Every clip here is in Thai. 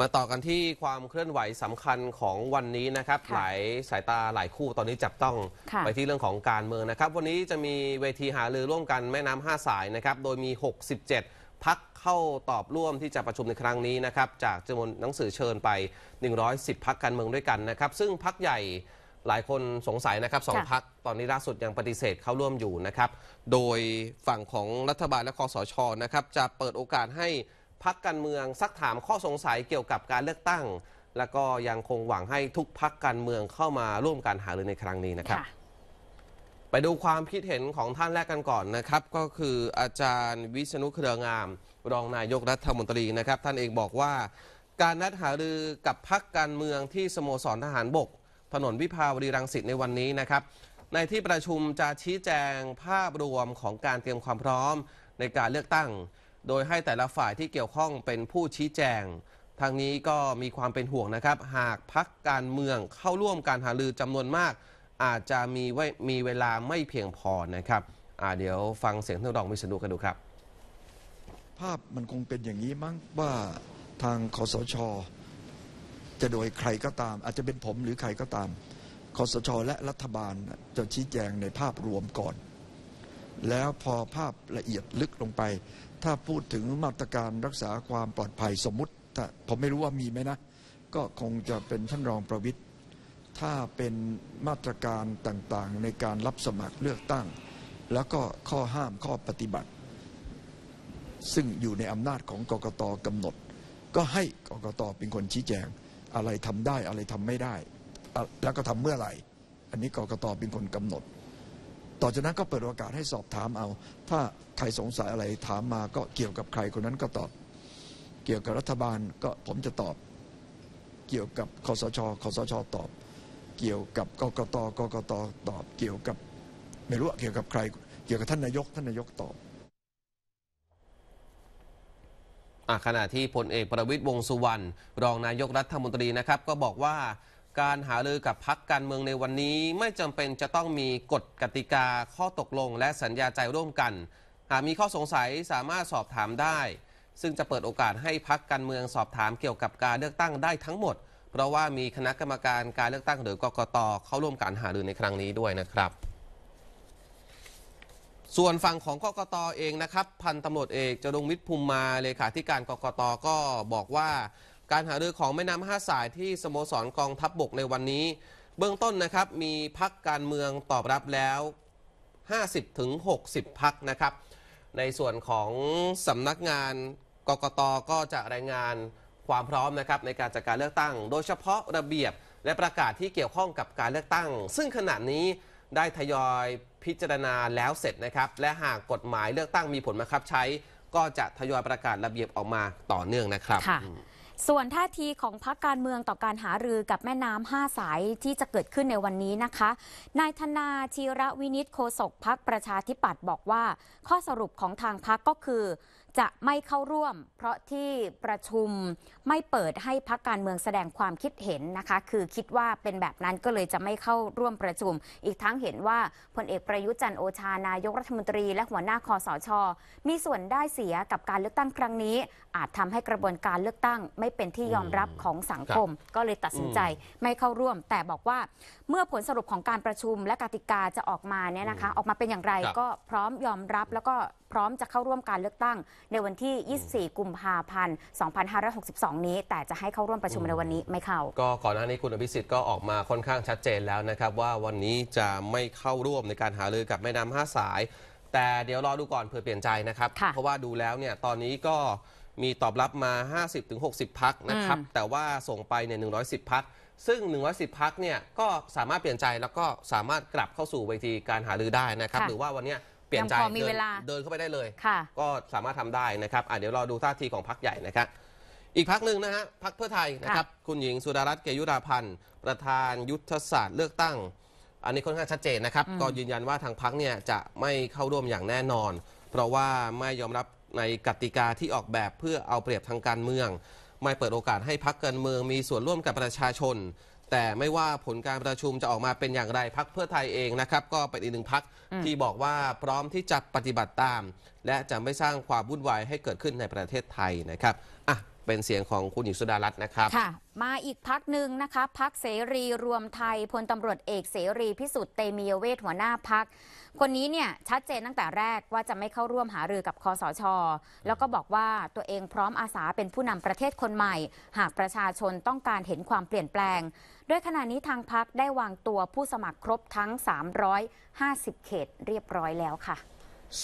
มาต่อกันที่ความเคลื่อนไหวสำคัญของวันนี้นะครับหลายสายตาหลายคู่ตอนนี้จับต้องไปที่เรื่องของการเมืองนะครับ วันนี้จะมีเวทีหารือร่วมกันแม่น้ำห้าสายนะครับโดยมี 67 พักเข้าตอบร่วมที่จะประชุมในครั้งนี้นะครับ จากจำนวนหนังสือเชิญไป 110 พักการเมืองด้วยกันนะครับ ซึ่งพักใหญ่หลายคนสงสัยนะครับสองพักตอนนี้ล่าสุดยังปฏิเสธเข้าร่วมอยู่นะครับ โดยฝั่งของรัฐบาลและคอสชนะครับจะเปิดโอกาสให้พักการเมืองซักถามข้อสงสัยเกี่ยวกับการเลือกตั้ง และก็ยังคงหวังให้ทุกพักการเมืองเข้ามาร่วมการหารือในครั้งนี้นะครับไปดูความคิดเห็นของท่านแรกกันก่อนนะครับ ก็คืออาจารย์วิษณุเครืองาม รองนายกรัฐมนตรีนะครับ ท่านเองบอกว่า การนัดหารือกับพักการเมืองที่สโมสรทหารบก ถนนวิภาวดีรังสิตในวันนี้นะครับ ในที่ประชุมจะชี้แจงภาพรวมของการเตรียมความพร้อมในการเลือกตั้งโดยให้แต่ละฝ่ายที่เกี่ยวข้องเป็นผู้ชี้แจงทางนี้ก็มีความเป็นห่วงนะครับ หากพักการเมืองเข้าร่วมการหารือจำนวนมาก อาจจะมีมีเวลาไม่เพียงพอนะครับ เดี๋ยวฟังเสียงท่านรองวิศนุกันดูครับ ภาพมันคงเป็นอย่างนี้มั้งว่าทางคอสช จะโดยใครก็ตาม อาจจะเป็นผมหรือใครก็ตามคอสช และรัฐบาลจะชี้แจงในภาพรวมก่อน แล้วพอภาพละเอียดลึกลงไปถ้าพูดถึงมาตรการรักษาความปลอดภัยสมมุติถ้าผมไม่รู้ว่ามีไหมนะก็คงจะเป็นท่านรองประวิทย์ถ้าเป็นมาตรการต่างๆในการรับสมัครเลือกตั้ง แล้วก็ข้อห้ามข้อปฏิบัติ ซึ่งอยู่ในอำนาจของกกตกำหนด ก็ให้กกตเป็นคนชี้แจงอะไรทำได้อะไรทำไม่ได้ แล้วก็ทำเมื่อไหร่อันนี้กกตเป็นคนกำหนดต่อจากนั้นก็เปิดโอกาส ให้สอบถามเอา ถ้าใครสงสัยอะไรถามมาก็เกี่ยวกับใครคนนั้นก็ตอบ เกี่ยวกับรัฐบาลก็ผมจะตอบ เกี่ยวกับคอสชคอสช ตอบ เกี่ยวกับกกตกกต ตอบ เกี่ยวกับไม่รู้เกี่ยวกับใครเกี่ยวกับท่านนายกท่านนายกตอบขณะที่พลเอกประวิตยวงสุวรรณรองนายกรัฐมนตรีนะครับก็บอกว่าการหารือกับพักการเมืองในวันนี้ ไม่จำเป็นจะต้องมีกฎกติกาข้อตกลง และสัญญาใจร่วมกันหากมีข้อสงสัยสามารถสอบถามได้ ซึ่งจะเปิดโอกาสให้พักการเมืองสอบถามเกี่ยวกับการเลือกตั้งได้ทั้งหมด เพราะว่ามีคณะกรรมการการเลือกตั้งหรือกกตเข้าร่วมการหารือในครั้งนี้ด้วยนะครับ ส่วนฝั่งของกกตเองนะครับ พันตำรวจเอกจรุงวิทย์ภูมิมาเลขาธิการกกต ก็บอกว่าการหารือของแม่น้ำห้าสายที่สโมสรกองทัพบบกในวันนี้ เบื้องต้นนะครับมีพักการเมืองตอบรับแล้ว 50-60ถึงพักนะครับ ในส่วนของสำนักงานกกตก็จะรายงานความพร้อมนะครับ ในการจัดการเลือกตั้ง โดยเฉพาะระเบียบและประกาศที่เกี่ยวข้องกับการเลือกตั้ง ซึ่งขณะนี้ได้ทยอยพิจารณาแล้วเสร็จนะครับ และหากกฎหมายเลือกตั้งมีผลบังคับใช้ก็จะทยอยประกาศระเบียบออกมาต่อเนื่องนะครับส่วนท่าทีของพรรคการเมืองต่อการหารือกับแม่น้ำห้าสายที่จะเกิดขึ้นในวันนี้นะคะ นายธนาชีระวินิตโคศกพรรคประชาธิปัตย์บอกว่า ข้อสรุปของทางพรรคก็คือจะไม่เข้าร่วม เพราะที่ประชุมไม่เปิดให้พักการเมืองแสดงความคิดเห็นนะคะ คือคิดว่าเป็นแบบนั้นก็เลยจะไม่เข้าร่วมประชุม อีกทั้งเห็นว่าพลเอกประยุจันโอชานายกรัฐมนตรีและหัวหน้าคอสชมีส่วนได้เสียกับการเลือกตั้งครั้งนี้ อาจทำให้กระบวนการเลือกตั้ง ไม่เป็นที่ยอมรับของสังคม ก็เลยตัดสินใจไม่เข้าร่วม แต่บอกว่า เมื่อผลสรุปของการประชุมและกติกาจะออกมาเนี่ยนะคะออกมาเป็นอย่างไรก็พร้อมยอมรับแล้วก็พร้อมจะเข้าร่วมการเลือกตั้งในวันที่ 24 กุมภาพันธ์ 2562 นี้ แต่จะให้เข้าร่วมประชุมในวันนี้ไม่เข้าก็ก่อนหน้านี้คุณอภิสิทธิ์ก็ออกมาค่อนข้างชัดเจนแล้วนะครับ ว่าวันนี้จะไม่เข้าร่วมในการหารือกับแม่น้ำห้าสาย แต่เดี๋ยวรอดูก่อน เผื่อเปลี่ยนใจนะครับ เพราะว่าดูแล้วเนี่ยตอนนี้ก็มีตอบรับมา 50-60 พักนะครับ แต่ว่าส่งไปเนี่ย 110 พัก ซึ่ง 110พักเนี่ย ก็สามารถเปลี่ยนใจแล้วก็สามารถกลับเข้าสู่เวทีการหารือได้นะครับ หรือว่าวันนี้ลี่ยนใจังพอมีเวลาดินเข้าไปได้เลย ก็สามารถทำได้นะครับเดี๋ยวรอดูท่าทีของพักใหญ่นะครับ อีกพักหนึ่งนะฮะพักเพื่อไทยนะครับ คุณหญิงสุดารัตน์เกยุราพันธ์ประธานยุทธศาสตร์เลือกตั้ง อันนี้ค่อนข้างชัดเจนนะครับ ก็ยืนยันว่าทางพักเนี่ย จะไม่เข้าร่วมอย่างแน่นอน เพราะว่าไม่ยอมรับในกติกาที่ออกแบบเพื่อเอาเปรียบทางการเมือง ไม่เปิดโอกาสให้พักการเมืองมีส่วนร่วมกับประชาชนแต่ไม่ว่าผลการประชุมจะออกมาเป็นอย่างไรพักเพื่อไทยเองนะครับ ก็เป็นอีกหนึ่งพักที่บอกว่าพร้อมที่จะปฏิบัติตาม และจะไม่สร้างความวุ่นวายให้เกิดขึ้นในประเทศไทยนะครับอ่ะเป็นเสียงของคุณหญิงสุดารัตน์นะครับค่ะมาอีกพักหนึ่งนะคะพักเสรีรวมไทยพลตำรวจเอกเสรีพิสุทธิ์เตมียเวทหัวหน้าพัก คนนี้เนี่ยชัดเจนตั้งแต่แรกว่าจะไม่เข้าร่วมหารือกับคอสชแล้วก็บอกว่าตัวเองพร้อมอาสาเป็นผู้นำประเทศคนใหม่ หากประชาชนต้องการเห็นความเปลี่ยนแปลง ด้วยขณะนี้ทางพักได้วางตัวผู้สมัครครบทั้ง 350 เขตเรียบร้อยแล้วค่ะ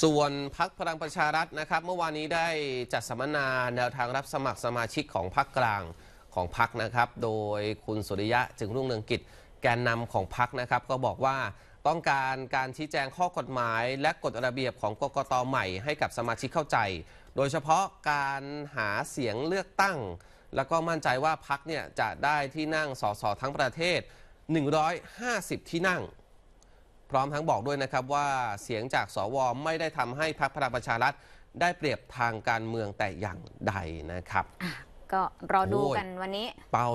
ส่วนพักพลังประชารัฐนะครับ เมื่อวานนี้ได้จัดสัมมนาแนวทางรับสมัครสมาชิกของพักกลางของพักนะครับ โดยคุณสุริยะจึงรุ่งเรืองกิจแกนนำของพักนะครับ ก็บอกว่าต้องการการชี้แจงข้อกฎหมาย และกฎระเบียบของกกตใหม่ให้กับสมาชิกเข้าใจ โดยเฉพาะการหาเสียงเลือกตั้ง แล้วก็มั่นใจว่าพักเนี่ยจะได้ที่นั่งสสทั้งประเทศ 150 ที่นั่งพร้อมทั้งบอกด้วยนะครับว่าเสียงจากสวไม่ได้ทำให้พรรคพลังประชารัฐได้เปรียบทางการเมืองแต่อย่างใดนะครับก็รอดูกันวันนี้เป้า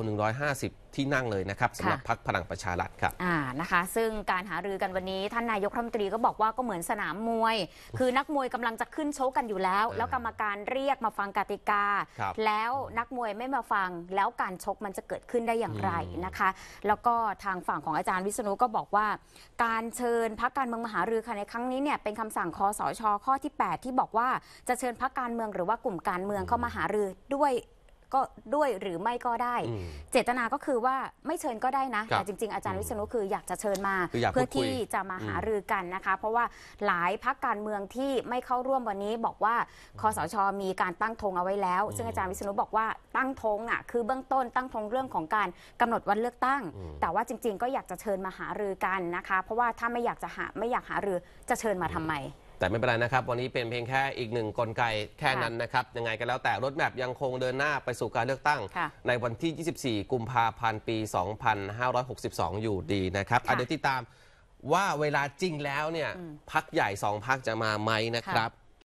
150 ที่นั่งเลยนะครับสำหรับพักพลังประชารัฐครับอ่านะคะ ซึ่งการหารือกันวันนี้ท่านนายกรัฐมนตรีก็บอกว่าก็เหมือนสนามมวย คือนักมวยกำลังจะขึ้นโชกกันอยู่แล้ว แล้วกรรมการเรียกมาฟังกติกา แล้วนักมวยไม่มาฟังแล้วการชกมันจะเกิดขึ้นได้อย่างไรนะคะ แล้วก็ทางฝั่งของอาจารย์วิษณุก็บอกว่า การเชิญพักการเมืองมหารือค่ะในครั้งนี้เนี่ยเป็นคำสั่งคอสชข้อที่ 8 ที่บอกว่าจะเชิญพักการเมืองหรือว่ากลุ่มการเมืองเข้ามาหารือด้วยก็ด้วยหรือไม่ก็ได้ เจตนาก็คือว่าไม่เชิญก็ได้นะแต่จริง ๆอาจารย์วิษณุคืออยากจะเชิญมาเพื่อที่จะมาหารือกันนะคะ เพราะว่าหลายพักการเมืองที่ไม่เข้าร่วมวันนี้ บอกว่าคอสชมีการตั้งธงเอาไว้แล้วซึ่งอาจารย์วิษณุบอกว่าตั้งธงอ่ะคือเบื้องต้นตั้งธงเรื่องของการกำหนดวันเลือกตั้ง แต่ว่าจริง ๆ ก็อยากจะเชิญมาหารือกันนะคะ เพราะว่าถ้าไม่อยากจะหาไม่อยากหารือจะเชิญมาทำไมแต่ไม่เป็นไรนะครับวันนี้เป็นเพียงแค่อีกหนึ่งกลไกแค่นั้นนะครับ ยังไงก็แล้วแต่รถแมพยังคงเดินหน้าไปสู่การเลือกตั้ง ในวันที่ 24 กุมภาพันธ์ปี 2562 อยู่ดีนะครับเดี๋ยวติดตามว่าเวลาจริงแล้วเนี่ยพักใหญ่สองพักจะมาไหมนะครับ